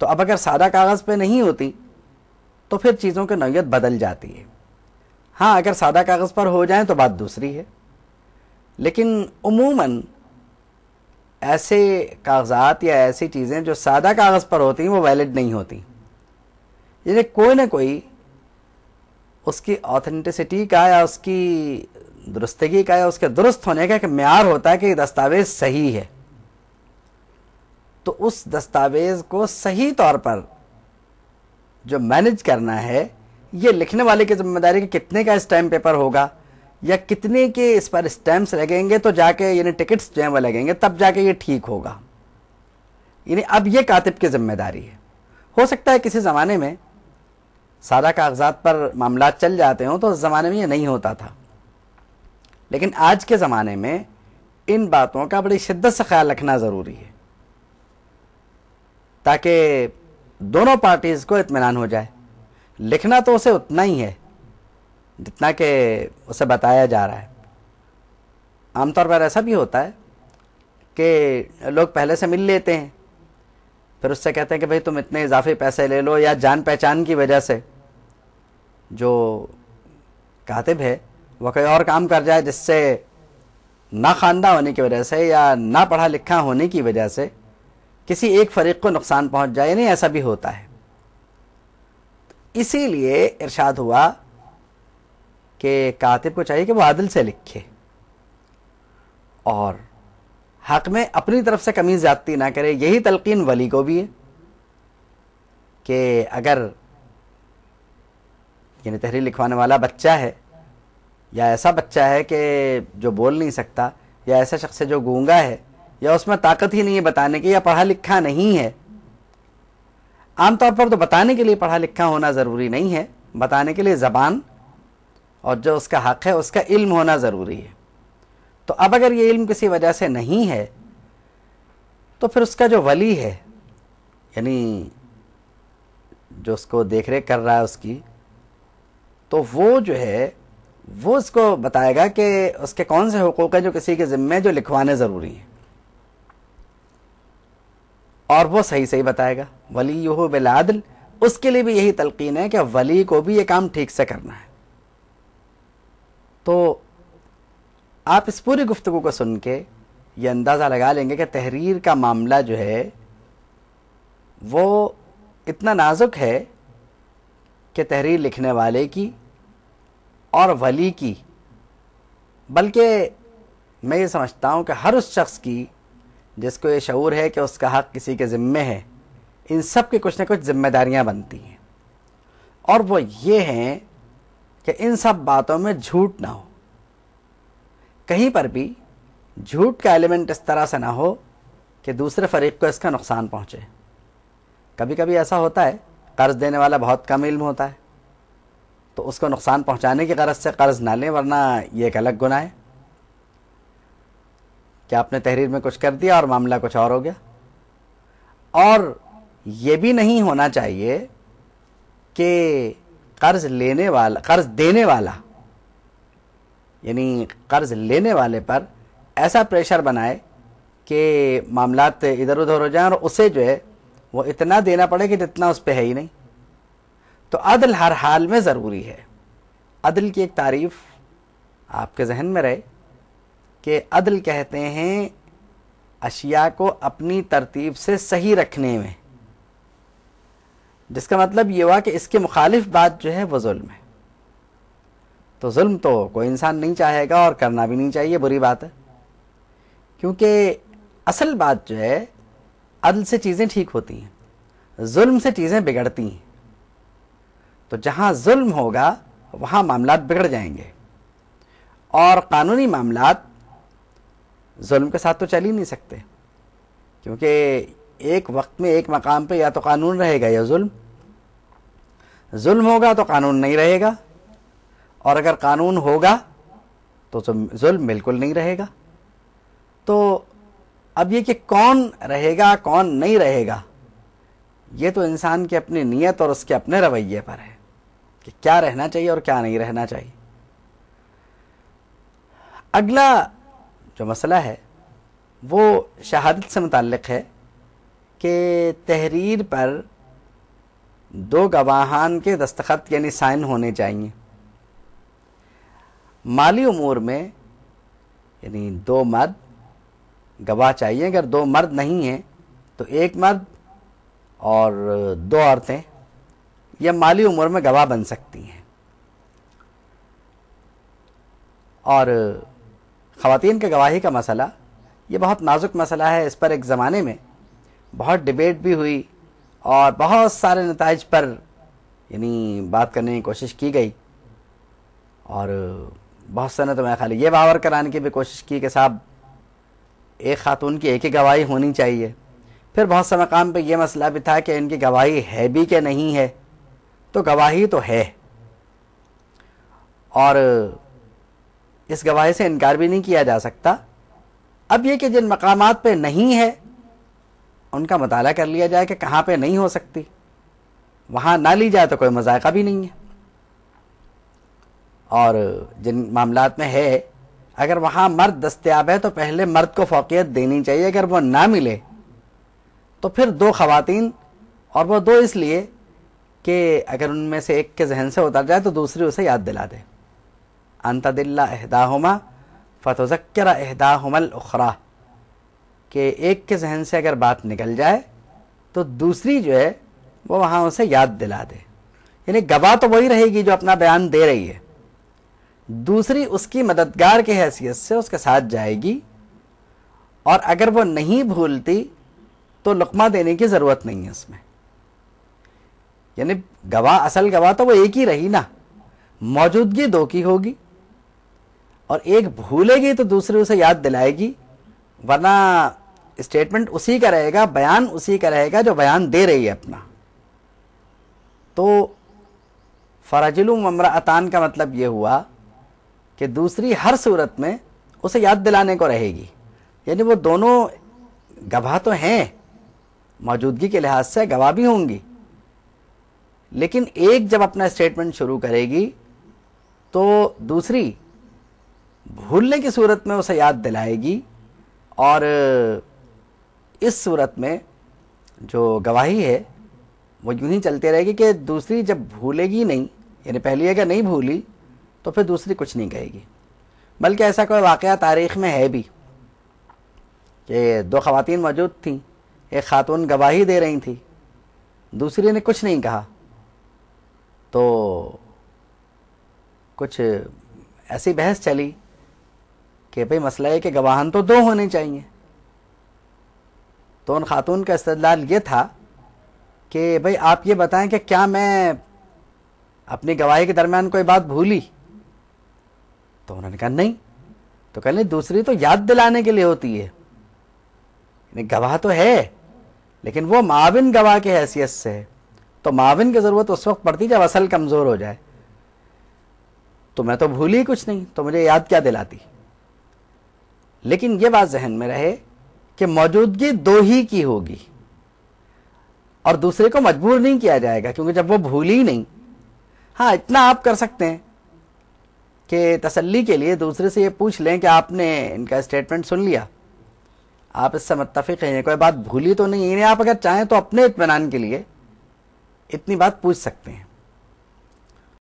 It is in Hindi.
तो अब अगर सादा कागज़ पे नहीं होती तो फिर चीज़ों की नौीयत बदल जाती है हाँ अगर सादा कागज़ पर हो जाए तो बात दूसरी है लेकिन उमूमन ऐसे कागजात या ऐसी चीज़ें जो सादा कागज़ पर होती हैं वो वैलिड नहीं होती यानी कोई ना कोई उसकी ऑथेंटिसिटी का या उसकी दुरुस्तगी का या उसके दुरुस्त होने का एक मैार होता है कि दस्तावेज़ सही है तो उस दस्तावेज को सही तौर पर जो मैनेज करना है ये लिखने वाले की जिम्मेदारी कि कितने का स्टैम्प पेपर होगा या कितने के इस पर स्टैम्प्स लगेंगे तो जाके यानी टिकट्स जो हैं वो लगेंगे तब जाके ये ठीक होगा यानी अब ये कातिब की जिम्मेदारी है हो सकता है किसी ज़माने में सादा कागजात पर मामला चल जाते हों तो उस ज़माने में ये नहीं होता था लेकिन आज के ज़माने में इन बातों का बड़ी शिद्दत से ख्याल रखना ज़रूरी है ताकि दोनों पार्टीज़ को इतमान हो जाए लिखना तो उसे उतना ही है जितना कि उसे बताया जा रहा है आमतौर पर ऐसा भी होता है कि लोग पहले से मिल लेते हैं फिर उससे कहते हैं कि भाई तुम इतने इजाफी पैसे ले लो या जान पहचान की वजह से जो कातिब है वह कोई और काम कर जाए जिससे ना खानदा होने की वजह से या ना पढ़ा लिखा होने की वजह से किसी एक फरीक को नुकसान पहुंच जाए नहीं ऐसा भी होता है इसीलिए इरशाद हुआ कि कातिब को चाहिए कि वो आदिल से लिखे और हक में अपनी तरफ से कमी ज्यादती ना करे यही तलकीन वली को भी है कि अगर यानी तहरीर लिखवाने वाला बच्चा है या ऐसा बच्चा है कि जो बोल नहीं सकता या ऐसा शख्स है जो गूंगा है या उसमें ताकत ही नहीं है बताने की या पढ़ा लिखा नहीं है आमतौर पर तो बताने के लिए पढ़ा लिखा होना ज़रूरी नहीं है बताने के लिए ज़बान और जो उसका हक़ है उसका इल्म होना ज़रूरी है तो अब अगर ये इल्म किसी वजह से नहीं है तो फिर उसका जो वली है यानी जो उसको देख रेख कर रहा है उसकी तो वो जो है वो उसको बताएगा कि उसके कौन से हकूक़ हैं जो किसी के ज़िम्मे जो लिखवाने ज़रूरी है और वो सही सही बताएगा वली यू बिलादल उसके लिए भी यही तलकीन है कि वली को भी ये काम ठीक से करना है तो आप इस पूरी गुफ्तु को सुन के ये अंदाज़ा लगा लेंगे कि तहरीर का मामला जो है वो इतना नाजुक है कि तहरीर लिखने वाले की और वली की बल्कि मैं ये समझता हूँ कि हर उस शख्स की जिसको ये शूर है कि उसका हक किसी के ज़िम्मे है इन सब की कुछ ना कुछ जिम्मेदारियाँ बनती हैं और वो ये हैं कि इन सब बातों में झूठ ना हो कहीं पर भी झूठ का एलिमेंट इस तरह से ना हो कि दूसरे फरीक को इसका नुकसान पहुँचे कभी कभी ऐसा होता है कर्ज़ देने वाला बहुत कम इल्म होता है तो उसको नुकसान पहुँचाने की गरज से कर्ज़ ना लें वरना ये एक अलग गुना है कि आपने तहरीर में कुछ कर दिया और मामला कुछ और हो गया और ये भी नहीं होना चाहिए कि कर्ज लेने वाला कर्ज देने वाला यानी कर्ज लेने वाले पर ऐसा प्रेशर बनाए कि मामला इधर उधर हो जाए और उसे जो है वो इतना देना पड़े कि जितना उस पर है ही नहीं तो अदल हर हाल में ज़रूरी है अदल की एक तारीफ आपके जहन में रहे कि अदल कहते हैं अशिया को अपनी तरतीब से सही रखने में जिसका मतलब ये हुआ कि इसके मुखालिफ बात जो है वो जुल्म है तो जुल्म तो कोई इंसान नहीं चाहेगा और करना भी नहीं चाहिए बुरी बात है क्योंकि असल बात जो है अदल से चीज़ें ठीक होती हैं जुल्म से चीज़ें बिगड़ती हैं तो जहाँ जुल्म होगा वहाँ मामला बिगड़ जाएंगे और कानूनी मामला जुल्म के साथ तो चल ही नहीं सकते क्योंकि एक वक्त में एक मकाम पे या तो कानून रहेगा या जुल्म जुल्म होगा तो कानून नहीं रहेगा और अगर कानून होगा तो जुल्म बिल्कुल नहीं रहेगा तो अब ये कि कौन रहेगा कौन नहीं रहेगा ये तो इंसान की अपनी नीयत और उसके अपने रवैये पर है कि क्या रहना चाहिए और क्या नहीं रहना चाहिए अगला जो मसला है वो शहादत से मुतक़ है कि तहरीर पर दो गवाहान के दस्तखत यानी साइन होने चाहिए माली उमूर में यानी दो मर्द गवाह चाहिए अगर दो मर्द नहीं हैं तो एक मर्द और दो औरतें यह माली उमूर में गवाह बन सकती हैं और ख़वान के गवाही का मसला ये बहुत नाजुक मसला है इस पर एक ज़माने में बहुत डिबेट भी हुई और बहुत सारे नतज पर यानी बात करने की कोशिश की गई और बहुत सारे तो मैं खाली ये बावर कराने की भी कोशिश की कि साहब एक खातून की एक ही गवाही होनी चाहिए फिर बहुत से मकाम पर यह मसला भी था कि इनकी गवाही है भी क्या नहीं है तो गवाही तो है और इस गवाही से इनकार भी नहीं किया जा सकता अब ये कि जिन मकाम पर नहीं है उनका मताल कर लिया जाए कि कहाँ पर नहीं हो सकती वहाँ ना ली जाए तो कोई मजायका भी नहीं है और जिन मामला में है अगर वहाँ मर्द दस्तियाब है तो पहले मर्द को फोकियत देनी चाहिए अगर वह ना मिले तो फिर दो खातन और वह दो इसलिए कि अगर उनमें से एक के जहन से उतर जाए तो दूसरी उसे याद दिला दे अंतदिल्ला फतोज़क्र फ़तज़क्र अहदाहुमल उखरा के एक के जहन से अगर बात निकल जाए तो दूसरी जो है वो वहाँ उसे याद दिला दे यानी गवाह तो वही रहेगी जो अपना बयान दे रही है दूसरी उसकी मददगार के हैसियत से उसके साथ जाएगी और अगर वो नहीं भूलती तो लुकमा देने की ज़रूरत नहीं है उसमें यानी गवाह असल गवाह तो वो एक ही रही ना मौजूदगी दो की होगी और एक भूलेगी तो दूसरी उसे याद दिलाएगी वरना स्टेटमेंट उसी का रहेगा बयान उसी का रहेगा जो बयान दे रही है अपना तो फराजिलू अतान का मतलब ये हुआ कि दूसरी हर सूरत में उसे याद दिलाने को रहेगी यानी वो दोनों गवाह तो हैं मौजूदगी के लिहाज से गवाह भी होंगी लेकिन एक जब अपना स्टेटमेंट शुरू करेगी तो दूसरी भूलने की सूरत में उसे याद दिलाएगी और इस सूरत में जो गवाही है वो यूँ ही चलते रहेगी कि दूसरी जब भूलेगी नहीं यानी पहली अगर नहीं भूली तो फिर दूसरी कुछ नहीं कहेगी बल्कि ऐसा कोई वाक़ तारीख़ में है भी कि दो खातन मौजूद थीं एक खातून गवाही दे रही थी दूसरी ने कुछ नहीं कहा तो कुछ ऐसी बहस चली कि भाई मसला है कि गवाहन तो दो होने चाहिए तो उन खातून का इस्तेदाल ये था कि भाई आप ये बताएं कि क्या मैं अपनी गवाही के दरमियान कोई बात भूली तो उन्होंने कहा नहीं तो कह नहीं दूसरी तो याद दिलाने के लिए होती है गवाह तो है लेकिन वो माविन गवाह की हैसियत से है तो माविन की ज़रूरत उस वक्त पड़ती जब असल कमज़ोर हो जाए तो मैं तो भूली कुछ नहीं तो मुझे याद क्या दिलाती लेकिन ये बात जहन में रहे कि मौजूदगी दो ही की होगी और दूसरे को मजबूर नहीं किया जाएगा क्योंकि जब वो भूल ही नहीं हाँ इतना आप कर सकते हैं कि तसल्ली के लिए दूसरे से ये पूछ लें कि आपने इनका स्टेटमेंट सुन लिया आप इससे मुतफिक हैं कोई बात भूली तो नहीं इन्हें आप अगर चाहें तो अपने इतमान के लिए इतनी बात पूछ सकते हैं